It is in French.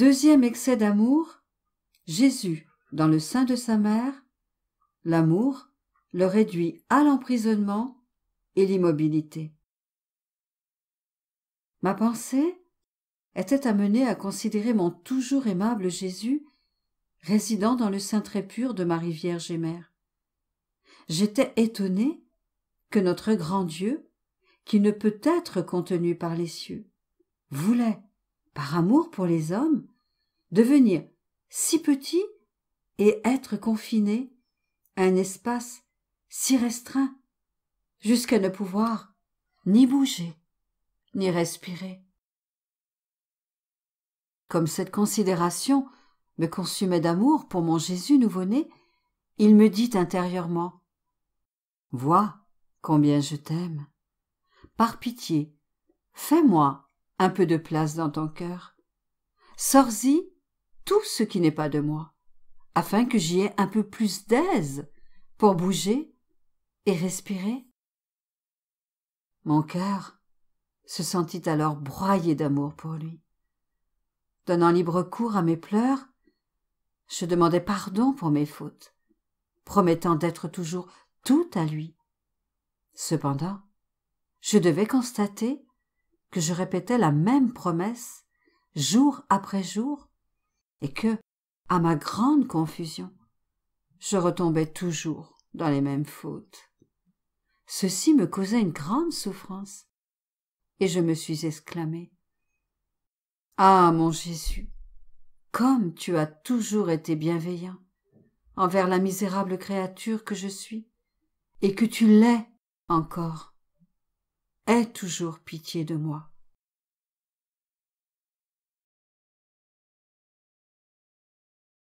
Deuxième excès d'amour, Jésus, dans le sein de sa mère, l'amour le réduit à l'emprisonnement et l'immobilité. Ma pensée était amenée à considérer mon toujours aimable Jésus résidant dans le sein très pur de ma rivière Mère. J'étais étonnée que notre grand Dieu, qui ne peut être contenu par les cieux, voulait par amour pour les hommes, devenir si petit et être confiné à un espace si restreint, jusqu'à ne pouvoir ni bouger, ni respirer. Comme cette considération me consumait d'amour pour mon Jésus nouveau-né, il me dit intérieurement Vois combien je t'aime. Par pitié, fais-moi un peu de place dans ton cœur. Sors-y tout ce qui n'est pas de moi, afin que j'y aie un peu plus d'aise pour bouger et respirer. Mon cœur se sentit alors broyé d'amour pour lui. Donnant libre cours à mes pleurs, je demandais pardon pour mes fautes, promettant d'être toujours tout à lui. Cependant, je devais constater que je répétais la même promesse jour après jour et que, à ma grande confusion, je retombais toujours dans les mêmes fautes. Ceci me causait une grande souffrance et je me suis exclamé Ah, mon Jésus, comme tu as toujours été bienveillant envers la misérable créature que je suis, et que tu l'es encore aie toujours pitié de moi.